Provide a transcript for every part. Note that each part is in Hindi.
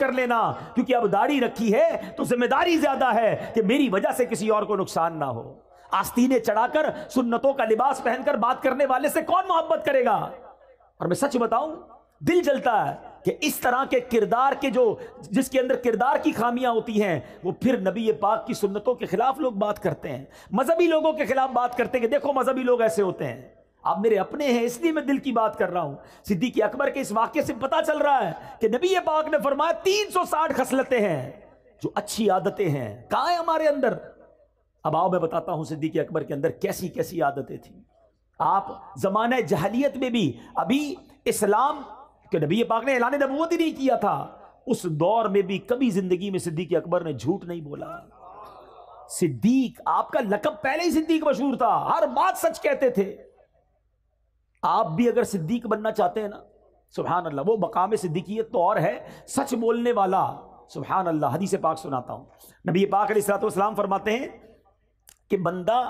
कर लेना क्योंकि अब दाढ़ी रखी है तो जिम्मेदारी ज्यादा है कि मेरी वजह से किसी और को नुकसान ना हो आस्तीने चढ़ाकर सुन्नतों का लिबास पहनकर बात करने वाले से कौन मोहब्बत करेगा और मैं सच बताऊं दिल जलता है कि इस तरह के किरदार के जो जिसके अंदर किरदार की खामियां होती हैं वो फिर नबी पाक की सुन्नतों के खिलाफ लोग बात करते हैं मजहबी लोगों के खिलाफ बात करते हैं कि देखो मजहबी लोग ऐसे होते हैं आप मेरे अपने हैं इसलिए मैं दिल की बात कर रहा हूं सिद्दीक अकबर के इस वाक्य से पता चल रहा है कि नबी पाक ने फरमाया तीन सौ साठ खसलतें हैं जो अच्छी आदतें हैं कहा है हमारे अंदर अब आओ मैं बताता हूं सिद्दीक अकबर के अंदर कैसी कैसी आदतें थी आप जमाने जहलियत में भी अभी इस्लाम के नबी पाक ने ऐलान नबूत ही नहीं किया था उस दौर में भी कभी जिंदगी में सिद्दीक अकबर ने झूठ नहीं बोला सिद्दीक आपका लकब पहले ही सिद्दीक मशहूर था हर बात सच कहते थे आप भी अगर सिद्दीक बनना चाहते हैं ना सुबहान अल्लाह वो मकाम सिद्दीकियत तो और है सच बोलने वाला सुबहान अल्लाह हदीस पाक सुनाता हूँ नबी पाक सलाम फरमाते हैं कि बंदा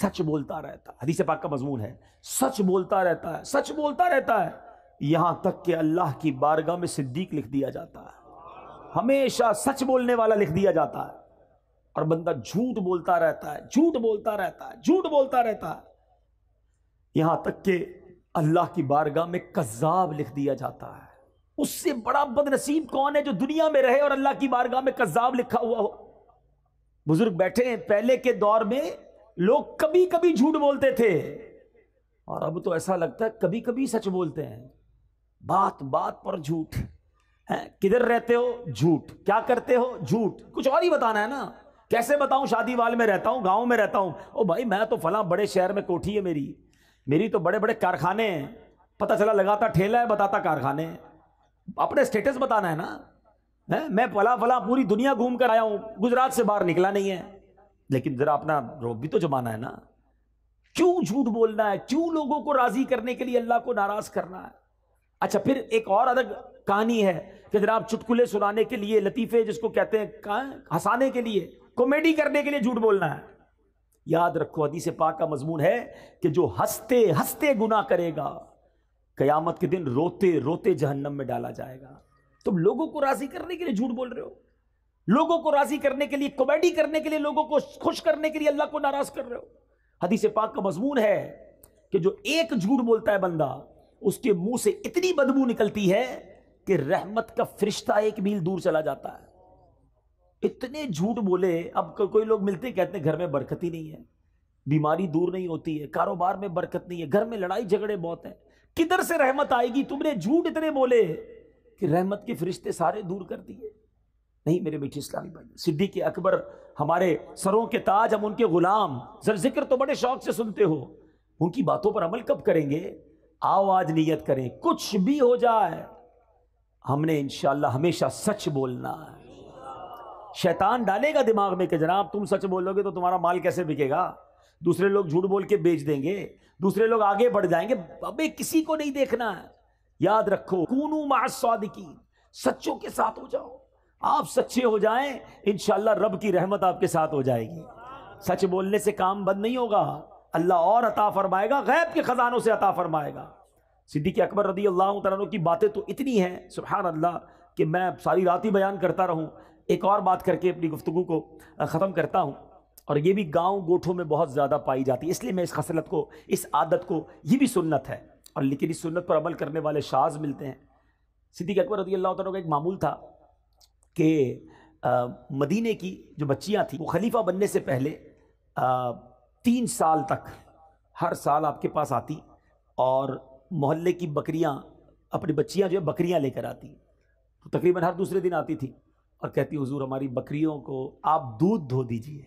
सच बोलता रहता है हदीस पाक का मजमून है सच बोलता रहता है सच बोलता रहता है यहाँ तक कि अल्लाह की बारगाह में सिद्दीक लिख दिया जाता है हमेशा सच बोलने वाला लिख दिया जाता है और बंदा झूठ बोलता रहता है झूठ बोलता रहता है झूठ बोलता रहता है यहां तक कि अल्लाह की बारगाह में कज़ाब लिख दिया जाता है उससे बड़ा बदनसीब कौन है जो दुनिया में रहे और अल्लाह की बारगाह में कज़ाब लिखा हुआ हो बुजुर्ग बैठे हैं पहले के दौर में लोग कभी कभी झूठ बोलते थे और अब तो ऐसा लगता है कभी कभी सच बोलते हैं बात बात पर झूठ है किधर रहते हो झूठ क्या करते हो झूठ कुछ और ही बताना है ना कैसे बताऊं वाल में रहता हूं गांव में रहता हूं ओ भाई मैं तो फला बड़े शहर में कोठी है मेरी मेरी तो बड़े बड़े कारखाने पता चला लगाता ठेला है बताता कारखाने अपने स्टेटस बताना है ना है? मैं फला फला पूरी दुनिया घूम कर आया हूँ गुजरात से बाहर निकला नहीं है लेकिन ज़रा अपना रोब भी तो जमाना है ना क्यों झूठ बोलना है क्यों लोगों को राज़ी करने के लिए अल्लाह को नाराज़ करना है अच्छा फिर एक और अलग कहानी है कि जरा आप चुटकुले सुनाने के लिए लतीफ़े जिसको कहते हैं हंसाने के लिए कॉमेडी करने के लिए झूठ बोलना है याद रखो हदीस पाक का मजमून है कि जो हंसते हंसते गुना करेगा कयामत के दिन रोते रोते जहन्नम में डाला जाएगा तुम लोगों को राजी करने के लिए झूठ बोल रहे हो लोगों को राजी करने के लिए कॉमेडी करने के लिए लोगों को खुश करने के लिए अल्लाह को नाराज कर रहे हो हदीस पाक का मजमून है कि जो एक झूठ बोलता है बंदा उसके मुंह से इतनी बदबू निकलती है कि रहमत का फरिश्ता एक मील दूर चला जाता है इतने झूठ बोले अब कोई लोग मिलते कहते हैं घर में बरकत ही नहीं है बीमारी दूर नहीं होती है कारोबार में बरकत नहीं है घर में लड़ाई झगड़े बहुत हैं किधर से रहमत आएगी तुमने झूठ इतने बोले कि रहमत के फरिश्ते सारे दूर कर दिए नहीं मेरे मीठे इस्लामी भाई के अकबर हमारे सरों के ताज हम उनके गुलाम जर जिक्र तो बड़े शौक से सुनते हो उनकी बातों पर अमल कब करेंगे आओ आज नीयत करें कुछ भी हो जाए हमने इंशाल्लाह हमेशा सच बोलना है शैतान डालेगा दिमाग में कि जनाब तुम सच बोलोगे तो तुम्हारा माल कैसे बिकेगा दूसरे लोग झूठ बोल के बेच देंगे दूसरे लोग आगे बढ़ जाएंगे अबे किसी को नहीं देखना है याद रखो कूनू मासौदिकी सच्चों के साथ हो जाओ आप सच्चे हो जाएं इन रब की रहमत आपके साथ हो जाएगी सच बोलने से काम बंद नहीं होगा अल्लाह और अता फरमाएगा गैब के ख़जानों से अता फरमाएगा सिद्दीकी अकबर रदी अल्लाह तुम की बातें तो इतनी हैं सुबह अल्लाह कि मैं सारी रात ही बयान करता रहूं एक और बात करके अपनी गुफ्तु को ख़त्म करता हूँ और ये भी गांव गोठों में बहुत ज़्यादा पाई जाती है इसलिए मैं इस खसलत को इस आदत को ये भी सुन्नत है और लेकिन इस सुन्नत पर अमल करने वाले शाज मिलते हैं सिद्दीक अकबर रदी अल्लाह का एक मामूल था कि मदीने की जो बच्चियाँ थीं वो खलीफा बनने से पहले आ, तीन साल तक हर साल आपके पास आती और मोहल्ले की बकरियाँ अपनी बच्चियाँ जो है बकरियाँ लेकर आती तो तकरीबन हर दूसरे दिन आती थी और कहती हजूर हमारी बकरियों को आप दूध धो दीजिए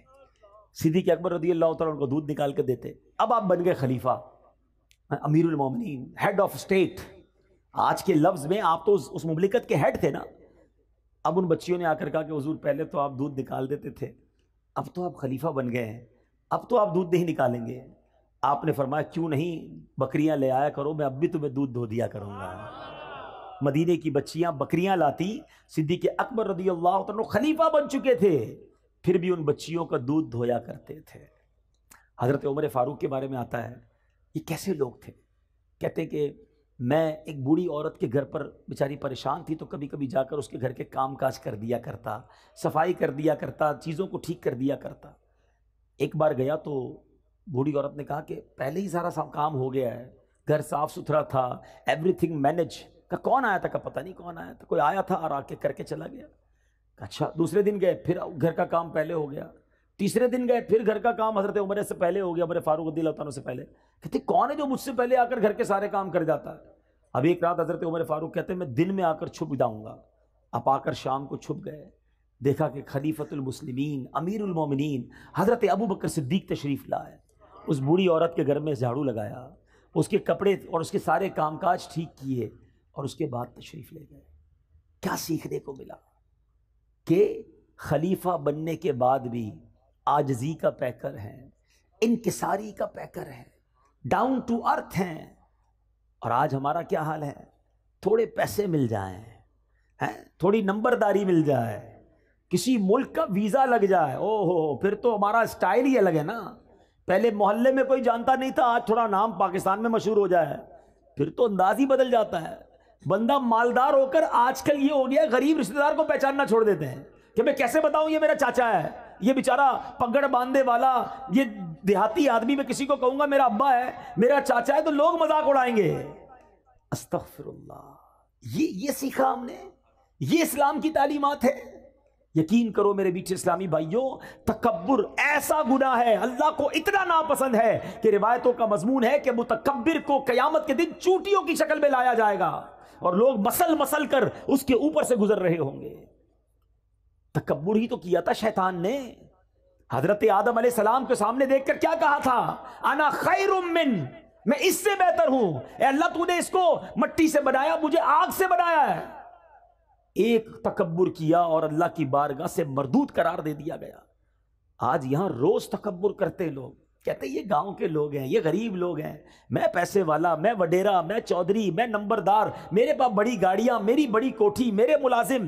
सीधी के अकबर रदी अल्लाह उनको दूध निकाल के देते अब आप बन गए खलीफा अमीरुल उमिन हेड ऑफ स्टेट आज के लफ्ज़ में आप तो उस, उस मुबलिकत के हेड थे ना अब उन बच्चियों ने आकर कहा कि हजूर पहले तो आप दूध निकाल देते थे अब तो आप खलीफा बन गए हैं अब तो आप दूध नहीं निकालेंगे आपने फरमाया क्यों नहीं बकरियां ले आया करो मैं अब भी तुम्हें दूध धो दिया करूँगा मदीने की बच्चियां बकरियां लाती सिद्दीक अकबर रदी अल्लाह तो खलीफा बन चुके थे फिर भी उन बच्चियों का दूध धोया करते थे हज़रत उमर फ़ारूक के बारे में आता है ये कैसे लोग थे कहते कि मैं एक बूढ़ी औरत के घर पर बेचारी परेशान थी तो कभी कभी जाकर उसके घर के काम काज कर दिया करता सफाई कर दिया करता चीज़ों को ठीक कर दिया करता एक बार गया तो बूढ़ी औरत ने कहा कि पहले ही सारा काम हो गया है घर साफ़ सुथरा था एवरीथिंग मैनेज कहा कौन आया था कहा पता नहीं कौन आया था कोई आया था और आके करके चला गया अच्छा दूसरे दिन गए फिर घर का काम पहले हो गया तीसरे दिन गए फिर घर का काम हजरत उमर से पहले हो गया मेरे फारूक दिल्तानों से पहले कहते कौन है जो मुझसे पहले आकर घर के सारे काम कर जाता है अब एक रात हजरत उमर फारूक कहते मैं दिन में आकर छुप जाऊँगा अब आकर शाम को छुप गए देखा कि अमीर अमीरमिन हज़रत अबू बकर सिद्दीक तशरीफ़ लाए उस बूढ़ी औरत के घर में झाड़ू लगाया उसके कपड़े और उसके सारे कामकाज ठीक किए और उसके बाद तशरीफ़ ले गए क्या सीखने को मिला कि खलीफा बनने के बाद भी आजजी का पैकर है इनकसारी का पैकर है डाउन टू अर्थ हैं और आज हमारा क्या हाल है थोड़े पैसे मिल जाए हैं थोड़ी नंबरदारी मिल जाए किसी मुल्क का वीज़ा लग जाए ओहो फिर तो हमारा स्टाइल ही अलग है ना पहले मोहल्ले में कोई जानता नहीं था आज थोड़ा नाम पाकिस्तान में मशहूर हो जाए फिर तो अंदाज ही बदल जाता है बंदा मालदार होकर आजकल ये हो गया गरीब रिश्तेदार को पहचानना छोड़ देते हैं कि मैं कैसे बताऊं ये मेरा चाचा है ये बेचारा पगड़ बांधे वाला ये देहाती आदमी में किसी को कहूंगा मेरा अब्बा है मेरा चाचा है तो लोग मजाक उड़ाएंगे ये ये सीखा हमने ये इस्लाम की तालीमत है यकीन करो मेरे बीच इस्लामी भाइयों तकबर ऐसा गुना है अल्लाह को इतना नापसंद है कि रिवायतों का मजमून है कि मुतकबिर को कयामत के दिन चूटियों की शक्ल में लाया जाएगा और लोग मसल मसल कर उसके ऊपर से गुजर रहे होंगे तकबर ही तो किया था शैतान ने हजरत आदम सलाम के सामने देखकर क्या कहा था आना खैर मिन मैं इससे बेहतर हूं अल्लाह तूने इसको मट्टी से बनाया मुझे आग से बनाया है एक तकबर किया और अल्लाह की बारगाह से मरदूत करार दे दिया गया आज यहां रोज तकबर करते लोग कहते ये गांव के लोग हैं ये गरीब लोग हैं मैं पैसे वाला मैं वडेरा मैं चौधरी मैं नंबरदार मेरे पास बड़ी गाड़ियां मेरी बड़ी कोठी मेरे मुलाजिम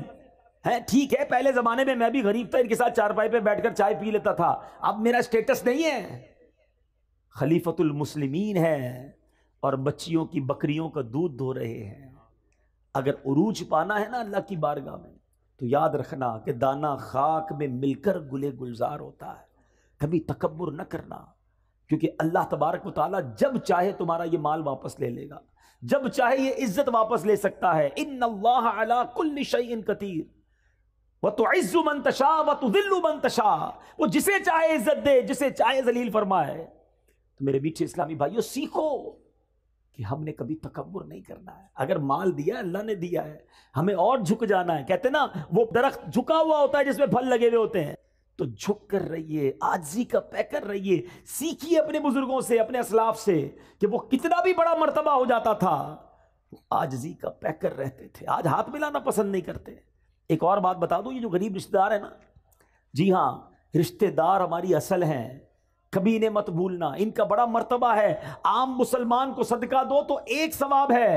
है ठीक है पहले ज़माने में मैं भी गरीब था इनके साथ चारपाई पे बैठकर चाय पी लेता था अब मेरा स्टेटस नहीं है खलीफतुल मुस्लिमीन है और बच्चियों की बकरियों का दूध धो रहे हैं अगर उरूज पाना है ना अल्लाह की बारगाह में तो याद रखना कि दाना खाक में मिलकर गुले गुलजार होता है कभी तकबर न करना क्योंकि अल्लाह तबारक वाली जब चाहे तुम्हारा ये माल वापस ले लेगा जब चाहे ये इज्जत वापस ले सकता है इन अल्लाह कुल्ल शईन कतीर वह तो इज्जु मंतशा व तो दिल्लु मंतशा वो जिसे चाहे इज्जत दे जिसे चाहे जलील फरमाए तो मेरे बीच इस्लामी भाइयों सीखो कि हमने कभी तकबर नहीं करना है अगर माल दिया अल्लाह ने दिया है हमें और झुक जाना है कहते ना वो दरख्त झुका हुआ होता है जिसमें फल लगे हुए होते हैं तो झुक कर रहिए आजी का पै कर रहिए सीखिए अपने बुजुर्गों से अपने असलाफ से कि वो कितना भी बड़ा मर्तबा हो जाता था वो आजी का पै कर रहते थे आज हाथ मिलाना पसंद नहीं करते एक और बात बता दूं ये जो गरीब रिश्तेदार है ना जी हाँ रिश्तेदार हमारी असल हैं कभी इन्हें मत भूलना इनका बड़ा मर्तबा है आम मुसलमान को सदका दो तो एक सवाब है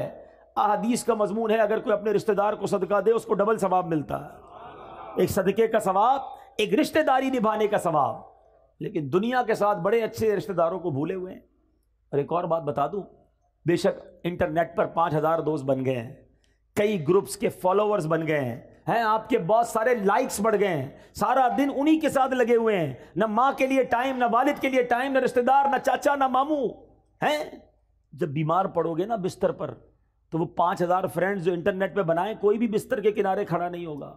अहदीस का मजमून है अगर कोई अपने रिश्तेदार को सदका दे उसको डबल सवाब मिलता है एक सदके का सवाब एक रिश्तेदारी निभाने का सवाब लेकिन दुनिया के साथ बड़े अच्छे रिश्तेदारों को भूले हुए हैं और एक और बात बता दूं बेशक इंटरनेट पर पांच हज़ार दोस्त बन गए हैं कई ग्रुप्स के फॉलोअर्स बन गए हैं हैं आपके बहुत सारे लाइक्स बढ़ गए हैं सारा दिन उन्हीं के साथ लगे हुए हैं ना माँ के लिए टाइम ना वालिद के लिए टाइम ना रिश्तेदार ना चाचा ना मामू हैं जब बीमार पड़ोगे ना बिस्तर पर तो वो पांच हज़ार फ्रेंड्स जो इंटरनेट पे बनाए कोई भी बिस्तर के किनारे खड़ा नहीं होगा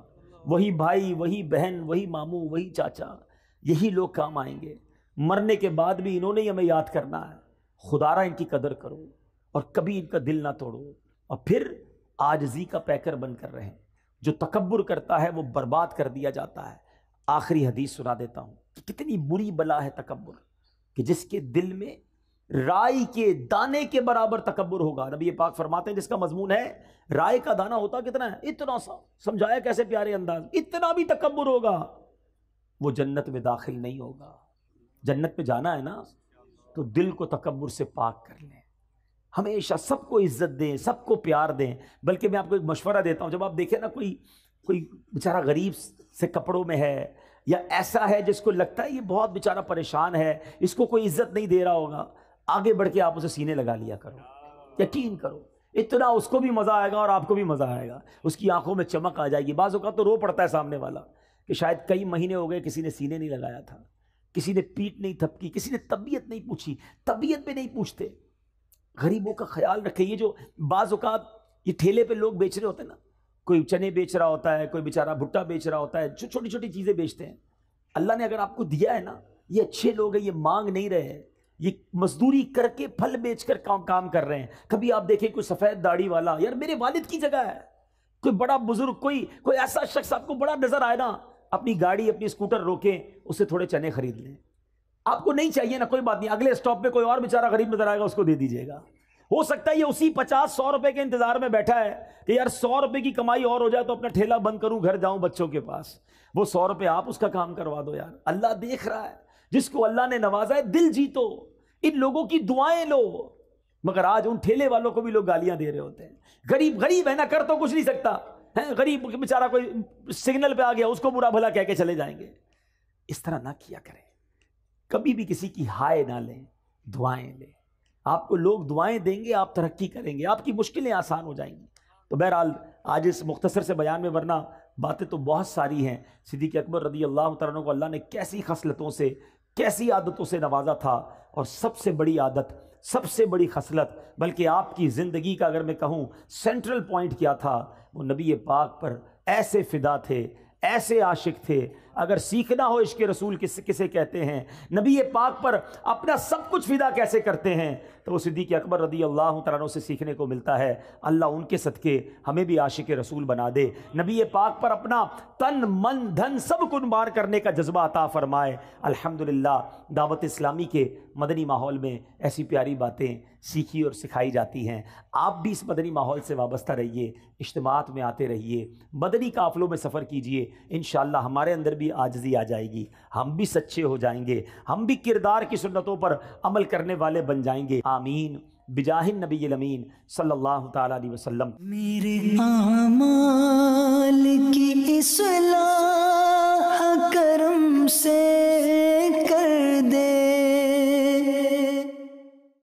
वही भाई वही बहन वही मामू वही चाचा यही लोग काम आएंगे मरने के बाद भी इन्होंने ही हमें याद करना है खुदारा इनकी कदर करो और कभी इनका दिल ना तोड़ो और फिर आजजी का पैकर बन कर रहे हैं जो तकबर करता है वो बर्बाद कर दिया जाता है आखिरी हदीस सुना देता हूँ कि कितनी बुरी बला है तकबर कि जिसके दिल में राय के दाने के बराबर तकबर होगा नबी पाक फरमाते हैं जिसका मजमून है राय का दाना होता कितना है इतना सा समझाया कैसे प्यारे अंदाज इतना भी तकबर होगा वो जन्नत में दाखिल नहीं होगा जन्नत में जाना है ना तो दिल को तकबर से पाक कर लें हमेशा सबको इज्जत दें सबको प्यार दें बल्कि मैं आपको एक मशवरा देता हूँ जब आप देखें ना कोई कोई बेचारा गरीब से कपड़ों में है या ऐसा है जिसको लगता है ये बहुत बेचारा परेशान है इसको कोई इज्जत नहीं दे रहा होगा आगे बढ़ के आप उसे सीने लगा लिया करो यकीन करो इतना उसको भी मज़ा आएगा और आपको भी मज़ा आएगा उसकी आंखों में चमक आ जाएगी बाज़ का तो रो पड़ता है सामने वाला कि शायद कई महीने हो गए किसी ने सीने नहीं लगाया था किसी ने पीठ नहीं थपकी किसी ने तबीयत नहीं पूछी तबीयत भी नहीं पूछते गरीबों का ख्याल रखे ये जो बाज़ ये ठेले पे लोग बेच रहे होते हैं ना कोई चने बेच रहा होता है कोई बेचारा भुट्टा बेच रहा होता है छोटी छोटी चीज़ें बेचते हैं अल्लाह ने अगर आपको दिया है ना ये अच्छे लोग हैं ये मांग नहीं रहे हैं ये मजदूरी करके फल बेचकर काम काम कर रहे हैं कभी आप देखें कोई सफ़ेद दाढ़ी वाला यार मेरे वालिद की जगह है कोई बड़ा बुजुर्ग कोई कोई ऐसा शख्स आपको बड़ा नज़र आए ना अपनी गाड़ी अपनी स्कूटर रोकें उसे थोड़े चने खरीद लें आपको नहीं चाहिए ना कोई बात नहीं अगले स्टॉप पे कोई और बेचारा गरीब नजर आएगा उसको दे दीजिएगा हो सकता है ये उसी पचास सौ रुपए के इंतजार में बैठा है कि यार सौ रुपए की कमाई और हो जाए तो अपना ठेला बंद करूं घर जाऊं बच्चों के पास वो सौ रुपए आप उसका काम करवा दो यार अल्लाह देख रहा है जिसको अल्लाह ने नवाजा है दिल जीतो इन लोगों की दुआएं लो मगर आज उन ठेले वालों को भी लोग गालियां दे रहे होते हैं गरीब गरीब है ना कर तो कुछ नहीं सकता है गरीब बेचारा कोई सिग्नल पे आ गया उसको बुरा भला कह के चले जाएंगे इस तरह ना किया करें कभी भी किसी की हाय ना लें दुआएं लें आपको लोग दुआएं देंगे आप तरक्की करेंगे आपकी मुश्किलें आसान हो जाएंगी तो बहरहाल आज इस मुख्तसर से बयान में वरना बातें तो बहुत सारी हैं सिद्दीक अकबर रदी अल्लाह तन को अल्लाह ने कैसी खसलतों से कैसी आदतों से नवाजा था और सबसे बड़ी आदत सबसे बड़ी खसलत बल्कि आपकी ज़िंदगी का अगर मैं कहूँ सेंट्रल पॉइंट क्या था वो नबी पाक पर ऐसे फ़िदा थे ऐसे आशिक थे अगर सीखना हो इश्क रसूल किस किसे कहते हैं नबी पाक पर अपना सब कुछ फिदा कैसे करते हैं तो वो सिद्दीक अकबर रदी अल्लाह तला से सीखने को मिलता है अल्लाह उनके सदक़े हमें भी आशिक रसूल बना दे नबी पाक पर अपना तन मन धन सब कुनबार करने का जज्बा अता फ़रमाए अल्हम्दुलिल्लाह दावत इस्लामी के मदनी माहौल में ऐसी प्यारी बातें सीखी और सिखाई जाती हैं आप भी इस मदनी माहौल से वाबस्ता रहिए इज्तमात में आते रहिए मदनी काफ़लों में सफ़र कीजिए इन हमारे अंदर भी आजजी आ जाएगी हम भी सच्चे हो जाएंगे हम भी किरदार की सुन्नतों पर अमल करने वाले बन जाएंगे हाँ आमीन बिजाहिन नबी अमीन सल्लल्लाहु ताला अलैहि वसल्लम मेरे आमाल की इसलाह करम से कर दे